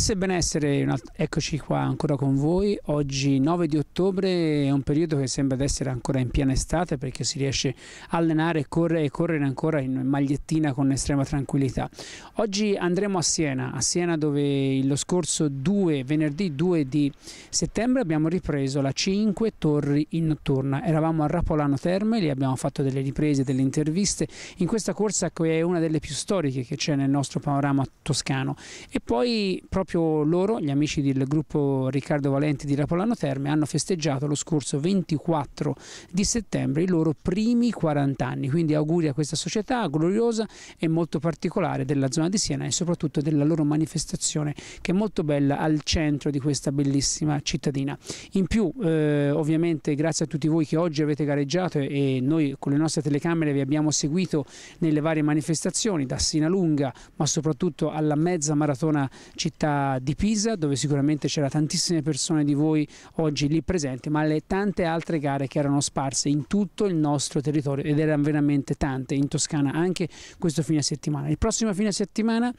Wellness e benessere, eccoci qua ancora con voi. Oggi 9 di ottobre è un periodo che sembra di essere ancora in piena estate perché si riesce a allenare, correre e correre ancora in magliettina con estrema tranquillità. Oggi andremo a Siena, a Siena dove lo scorso 2, venerdì 2 di settembre abbiamo ripreso la 5 Torri in notturna. Eravamo a Rapolano Terme, lì abbiamo fatto delle riprese, delle interviste in questa corsa che è una delle più storiche che c'è nel nostro panorama toscano. E poi proprio proprio loro, gli amici del gruppo Riccardo Valenti di Rapolano Terme, hanno festeggiato lo scorso 24 di settembre i loro primi 40 anni. Quindi auguri a questa società gloriosa e molto particolare della zona di Siena e soprattutto della loro manifestazione che è molto bella al centro di questa bellissima cittadina. In più, eh, ovviamente, grazie a tutti voi che oggi avete gareggiato e, e noi con le nostre telecamere vi abbiamo seguito nelle varie manifestazioni, da Sina Lunga, ma soprattutto alla mezza maratona città di Pisa dove sicuramente c'era tantissime persone di voi oggi lì presenti ma le tante altre gare che erano sparse in tutto il nostro territorio ed erano veramente tante in Toscana anche questo fine settimana. Il prossimo fine settimana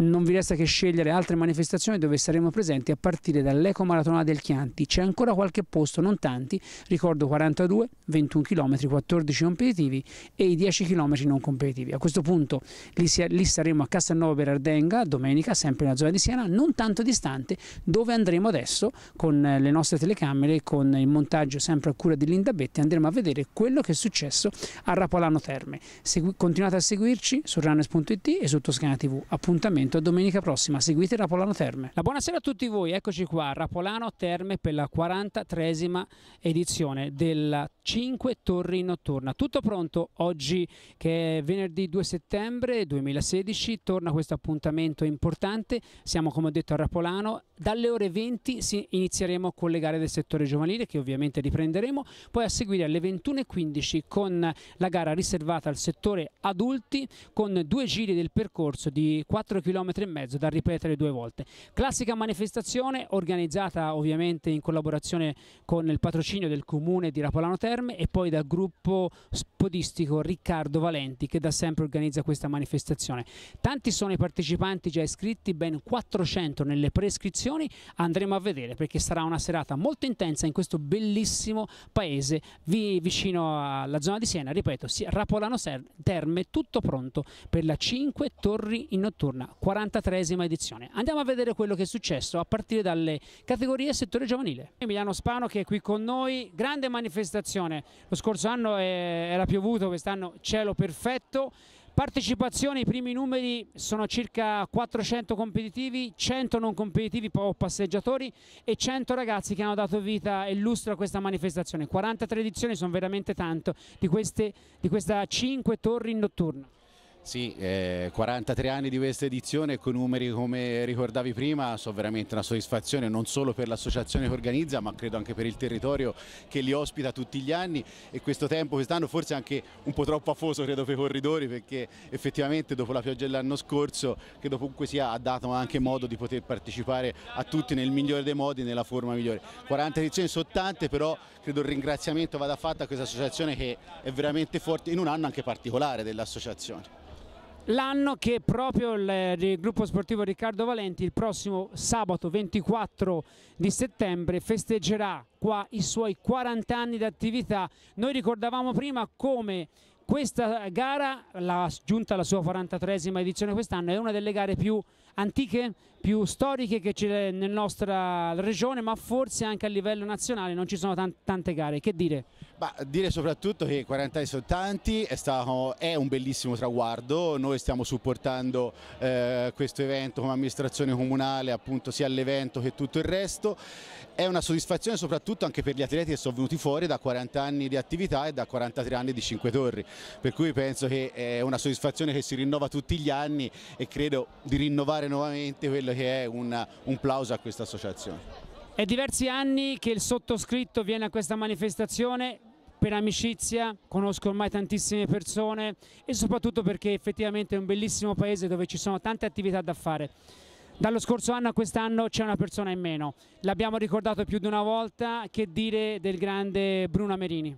non vi resta che scegliere altre manifestazioni dove saremo presenti a partire dall'Eco Maratona del Chianti. C'è ancora qualche posto, non tanti, ricordo 42, 21 km, 14 competitivi e i 10 km non competitivi. A questo punto lì, lì saremo a Castelnuovo per Ardenga, domenica, sempre nella zona di Siena, non tanto distante, dove andremo adesso con eh, le nostre telecamere, e con il montaggio sempre a cura di Linda Betti, andremo a vedere quello che è successo a Rapolano Terme. Segui, continuate a seguirci su runners.it e su Toscana TV. Appuntamento appuntamento è domenica prossima, seguite Rapolano Terme. La buonasera a tutti voi, eccoci qua, a Rapolano Terme per la 43esima edizione della 5 Torri Notturna. Tutto pronto oggi che è venerdì 2 settembre 2016, torna questo appuntamento importante, siamo come ho detto a Rapolano, dalle ore 20 inizieremo con le gare del settore giovanile che ovviamente riprenderemo, poi a seguire alle 21.15 con la gara riservata al settore adulti con due giri del percorso di 4 km km e mezzo da ripetere due volte. Classica manifestazione organizzata ovviamente in collaborazione con il patrocinio del comune di Rapolano Terme e poi dal gruppo podistico Riccardo Valenti che da sempre organizza questa manifestazione. Tanti sono i partecipanti già iscritti, ben 400 nelle prescrizioni, andremo a vedere perché sarà una serata molto intensa in questo bellissimo paese vicino alla zona di Siena, ripeto, Rapolano Terme, tutto pronto per la 5 Torri in notturna. 43esima edizione. Andiamo a vedere quello che è successo a partire dalle categorie settore giovanile. Emiliano Spano che è qui con noi, grande manifestazione, lo scorso anno eh, era piovuto, quest'anno cielo perfetto, Partecipazione, i primi numeri sono circa 400 competitivi, 100 non competitivi o passeggiatori e 100 ragazzi che hanno dato vita e lustro a questa manifestazione. 43 edizioni sono veramente tanto di queste, di questa 5 torri in notturno. Sì, eh, 43 anni di questa edizione con numeri come ricordavi prima sono veramente una soddisfazione non solo per l'associazione che organizza ma credo anche per il territorio che li ospita tutti gli anni e questo tempo quest'anno forse anche un po' troppo afoso credo per i corridori perché effettivamente dopo la pioggia dell'anno scorso credo comunque sia ha dato anche modo di poter partecipare a tutti nel migliore dei modi nella forma migliore. 40 edizioni sono tante però credo il ringraziamento vada fatto a questa associazione che è veramente forte in un anno anche particolare dell'associazione l'anno che proprio il, eh, il, gruppo sportivo Riccardo Valenti il prossimo sabato 24 di settembre festeggerà qua i suoi 40 anni di attività. Noi ricordavamo prima come questa gara, la, giunta alla sua 43esima edizione quest'anno, è una delle gare più antiche, più storiche che c'è nella nostra regione, ma forse anche a livello nazionale non ci sono tante gare. Che dire? Bah, dire soprattutto che 40 anni sono tanti, è, stato, è un bellissimo traguardo, noi stiamo supportando eh, questo evento come amministrazione comunale, appunto sia l'evento che tutto il resto è una soddisfazione soprattutto anche per gli atleti che sono venuti fuori da 40 anni di attività e da 43 anni di 5 torri, per cui penso che è una soddisfazione che si rinnova tutti gli anni e credo di rinnovare nuovamente quello che è un, un plauso a questa associazione. È diversi anni che il sottoscritto viene a questa manifestazione, per amicizia, conosco ormai tantissime persone e soprattutto perché effettivamente è un bellissimo paese dove ci sono tante attività da fare. Dallo scorso anno a quest'anno c'è una persona in meno, l'abbiamo ricordato più di una volta, che dire del grande Bruno Amerini.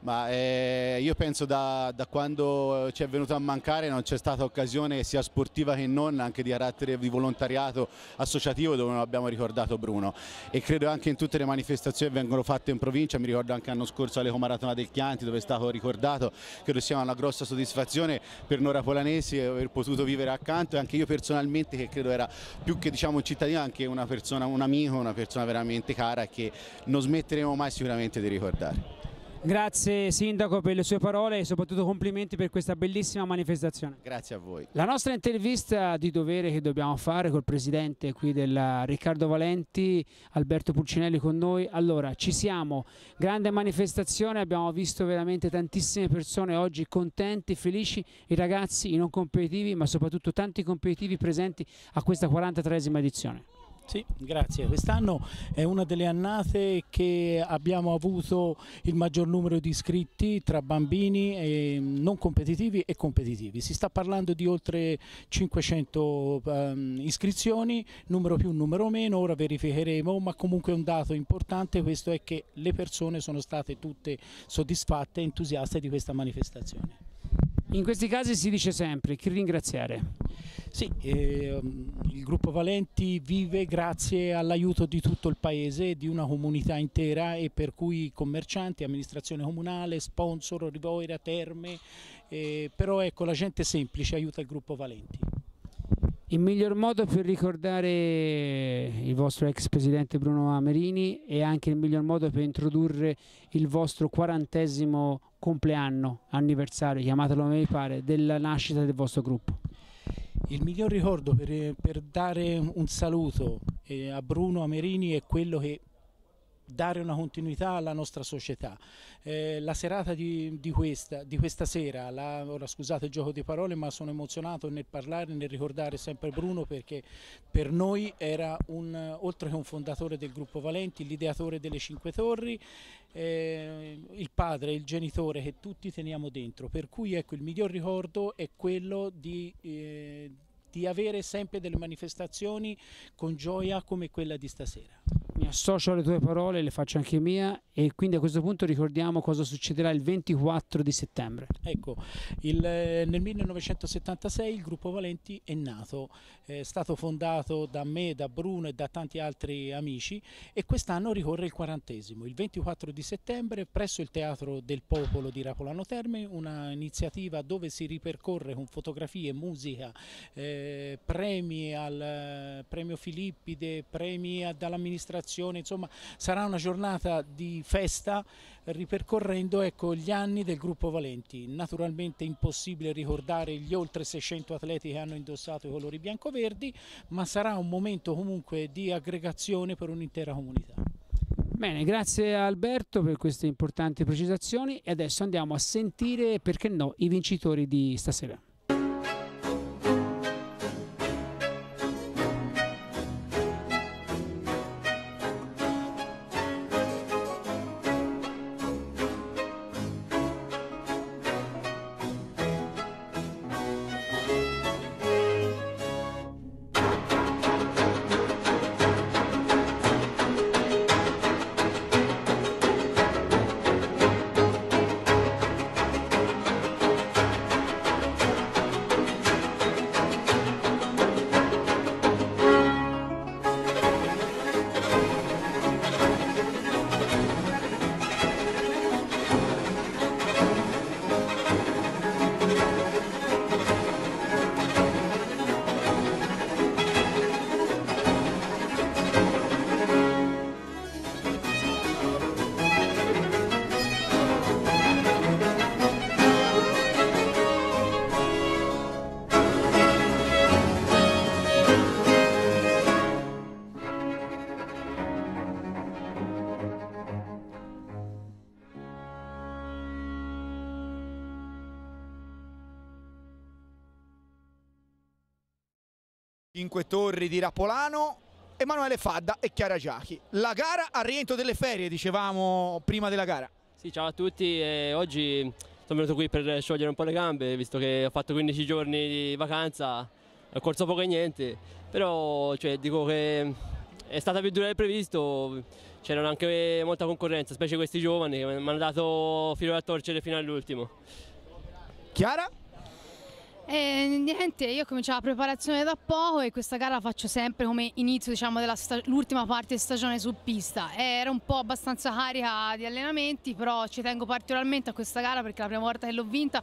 Ma eh, io penso da, da quando ci è venuto a mancare non c'è stata occasione sia sportiva che non, anche di carattere di volontariato associativo dove non abbiamo ricordato Bruno. E credo anche in tutte le manifestazioni che vengono fatte in provincia, mi ricordo anche l'anno scorso all'Ecomaratona del Chianti dove è stato ricordato, credo sia una grossa soddisfazione per Nora Polanesi aver potuto vivere accanto e anche io personalmente che credo era più che diciamo un cittadino anche una persona, un amico, una persona veramente cara che non smetteremo mai sicuramente di ricordare. Grazie Sindaco per le sue parole e soprattutto complimenti per questa bellissima manifestazione. Grazie a voi. La nostra intervista di dovere che dobbiamo fare col presidente qui del Riccardo Valenti, Alberto Pulcinelli con noi. Allora, ci siamo, grande manifestazione, abbiamo visto veramente tantissime persone oggi contenti, felici, i ragazzi, i non competitivi, ma soprattutto tanti competitivi presenti a questa 43esima edizione. Sì, grazie. Quest'anno è una delle annate che abbiamo avuto il maggior numero di iscritti tra bambini non competitivi e competitivi. Si sta parlando di oltre 500 um, ehm, iscrizioni, numero più, numero meno, ora verificheremo, ma comunque un dato importante questo è che le persone sono state tutte soddisfatte e entusiaste di questa manifestazione. In questi casi si dice sempre chi ringraziare. Sì, eh, il gruppo Valenti vive grazie all'aiuto di tutto il paese, di una comunità intera e per cui commercianti, amministrazione comunale, sponsor, Rivoira, Terme, eh, però ecco la gente semplice aiuta il gruppo Valenti. Il miglior modo per ricordare il vostro ex presidente Bruno Amerini e anche il miglior modo per introdurre il vostro quarantesimo compleanno, anniversario, chiamatelo come vi pare, della nascita del vostro gruppo. Il miglior ricordo per, per dare un saluto eh, a Bruno Amerini è quello che dare una continuità alla nostra società. Eh, la serata di, di, questa, di questa, sera, la, ora scusate il gioco di parole ma sono emozionato nel parlare, nel ricordare sempre Bruno perché per noi era un, oltre che un fondatore del gruppo Valenti, l'ideatore delle Cinque Torri, eh, il padre, il genitore che tutti teniamo dentro, per cui ecco il miglior ricordo è quello di... Eh, di avere sempre delle manifestazioni con gioia come quella di stasera mi associo alle tue parole, le faccio anche mia e quindi a questo punto ricordiamo cosa succederà il 24 di settembre. Ecco, il, eh, nel 1976 il gruppo Valenti è nato, è stato fondato da me, da Bruno e da tanti altri amici e quest'anno ricorre il quarantesimo, il 24 di settembre presso il Teatro del Popolo di Rapolano Terme, un'iniziativa dove si ripercorre con fotografie, musica, eh, premi al eh, Premio Filippide, premi dall'amministrazione generazioni, insomma sarà una giornata di festa ripercorrendo ecco, gli anni del gruppo Valenti. Naturalmente impossibile ricordare gli oltre 600 atleti che hanno indossato i colori bianco-verdi, ma sarà un momento comunque di aggregazione per un'intera comunità. Bene, grazie Alberto per queste importanti precisazioni e adesso andiamo a sentire, perché no, i vincitori di stasera. Cinque Torri di Rapolano, Emanuele Fadda e Chiara Giachi. La gara al rientro delle ferie, dicevamo prima della gara. Sì, ciao a tutti, eh, oggi sono venuto qui per sciogliere un po' le gambe, visto che ho fatto 15 giorni di vacanza, ho corso poco e niente, però cioè, dico che è stata più dura del previsto, c'era anche molta concorrenza, specie questi giovani che mi hanno dato filo da torcere fino all'ultimo. Chiara? Eh, niente, io ho cominciato la preparazione da poco e questa gara la faccio sempre come inizio diciamo, dell'ultima parte di stagione su pista. era un po' abbastanza carica di allenamenti, però ci tengo particolarmente a questa gara perché la prima volta che l'ho vinta.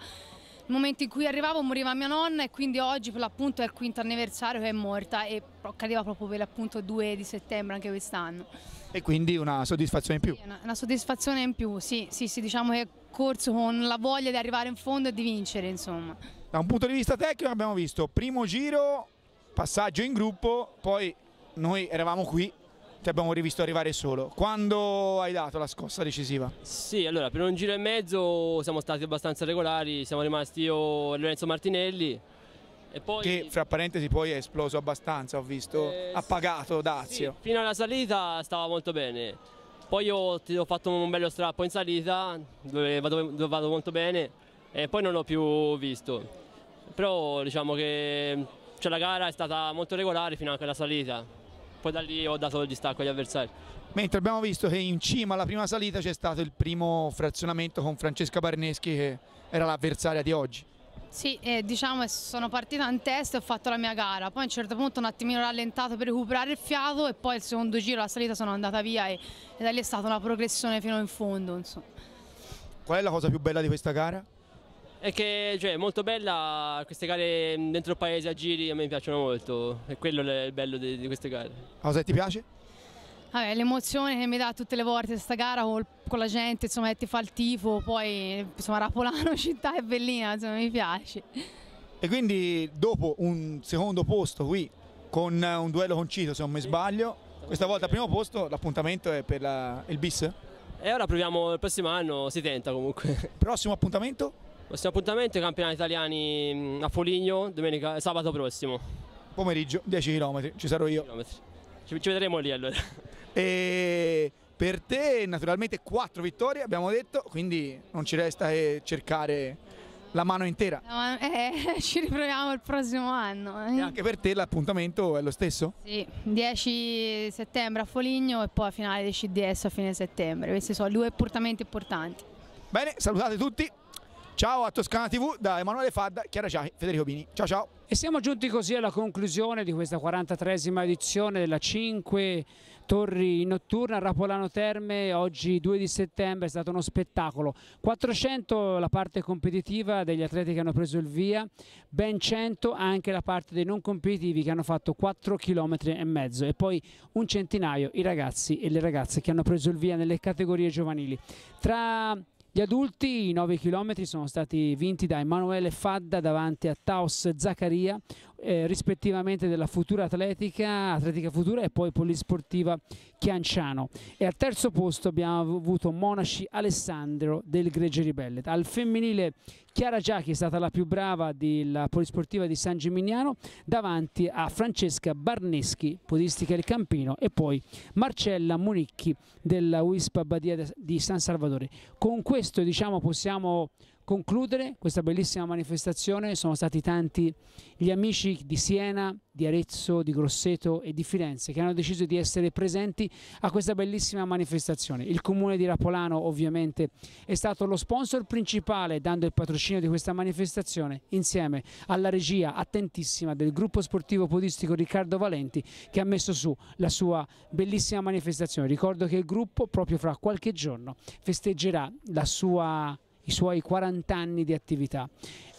Nel momento in cui arrivavo moriva mia nonna e quindi oggi per l'appunto è il quinto anniversario che è morta e cadeva proprio per l'appunto 2 di settembre anche quest'anno. E quindi una soddisfazione in più? Una, una, soddisfazione in più, sì, sì, sì, diciamo che corso con la voglia di arrivare in fondo e di vincere insomma. Da un punto di vista tecnico abbiamo visto primo giro, passaggio in gruppo, poi noi eravamo qui ti abbiamo rivisto arrivare solo. Quando hai dato la scossa decisiva? Sì, allora per un giro e mezzo siamo stati abbastanza regolari, siamo rimasti io e Lorenzo Martinelli. E poi... Che fra parentesi poi è esploso abbastanza, ho visto, eh, pagato Dazio. Sì, fino alla salita stava molto bene, poi io ti ho fatto un bello strappo in salita dove vado, dove vado molto bene e poi non l'ho più visto però diciamo che cioè, la gara è stata molto regolare fino anche alla salita, poi da lì ho dato il distacco agli avversari. Mentre abbiamo visto che in cima alla prima salita c'è stato il primo frazionamento con Francesca Barneschi che era l'avversaria di oggi. Sì, eh, diciamo sono partita in testa e ho fatto la mia gara, poi a un certo punto un attimino rallentato per recuperare il fiato e poi il secondo giro la salita sono andata via e, e da lì è stata una progressione fino in fondo. Insomma. Qual è la cosa più bella di questa gara? È che cioè, è molto bella queste gare mm, dentro il paese a giri, a me piacciono molto, è quello il bello di, di queste gare. Cosa ti piace? l'emozione che mi dà tutte le volte questa gara col, con la gente insomma, che ti fa il tifo, poi insomma, Rapolano città è bellina, insomma, mi piace. E quindi dopo un secondo posto qui con un duello con Cito se non mi sbaglio, questa volta al primo posto l'appuntamento è per la, il bis? E ora proviamo il prossimo anno, si tenta comunque. Prossimo appuntamento? Prossimo appuntamento ai campionati italiani mm, a Foligno domenica, sabato prossimo. Pomeriggio, 10 km, ci sarò io. Ci, ci, vedremo lì allora. E per te naturalmente 4 vittorie abbiamo detto, quindi non ci resta che cercare la mano intera. No, eh, ci riproviamo il prossimo anno. Eh. E anche per te l'appuntamento è lo stesso? Sì, 10 settembre a Foligno e poi a finale del CDS a fine settembre. Questi sono due appuntamenti importanti. Bene, salutate tutti. Ciao a Toscana TV da Emanuele Fadda, Chiara Ciachi, Federico Bini. Ciao ciao. E siamo giunti così alla conclusione di questa 43esima edizione della 5 Torri Notturna a Rapolano Terme. Oggi 2 di settembre è stato uno spettacolo. 400 la parte competitiva degli atleti che hanno preso il via, ben 100 anche la parte dei non competitivi che hanno fatto 4 km e mezzo e poi un centinaio i ragazzi e le ragazze che hanno preso il via nelle categorie giovanili. Tra gli adulti, i 9 km, sono stati vinti da Emanuele Fadda davanti a Taos Zaccaria, eh, rispettivamente della Futura Atletica, Atletica Futura e poi Polisportiva Chianciano. E al terzo posto abbiamo avuto Monaci Alessandro del Gregge Ribelle. Al femminile Chiara Giacchi è stata la più brava della Polisportiva di San Gimignano davanti a Francesca Barneschi, podistica del Campino e poi Marcella Monicchi della Wisp Badia di San Salvatore. Con questo diciamo possiamo concludere questa bellissima manifestazione. Sono stati tanti gli amici di Siena, di Arezzo, di Grosseto e di Firenze che hanno deciso di essere presenti a questa bellissima manifestazione. Il comune di Rapolano ovviamente è stato lo sponsor principale dando il patrocinio di questa manifestazione insieme alla regia attentissima del gruppo sportivo podistico Riccardo Valenti che ha messo su la sua bellissima manifestazione. Ricordo che il gruppo proprio fra qualche giorno festeggerà la sua manifestazione i suoi 40 anni di attività.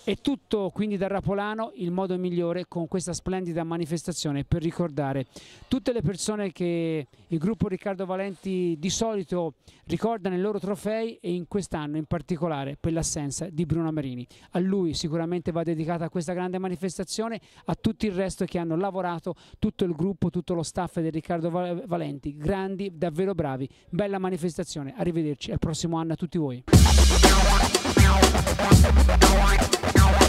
È tutto quindi da Rapolano il modo migliore con questa splendida manifestazione per ricordare tutte le persone che il gruppo Riccardo Valenti di solito ricorda nei loro trofei e in quest'anno in particolare per l'assenza di Bruno Marini. A lui sicuramente va dedicata questa grande manifestazione, a tutto il resto che hanno lavorato, tutto il gruppo, tutto lo staff di Riccardo Valenti, grandi, davvero bravi, bella manifestazione, arrivederci al prossimo anno a tutti voi. Now I, now I.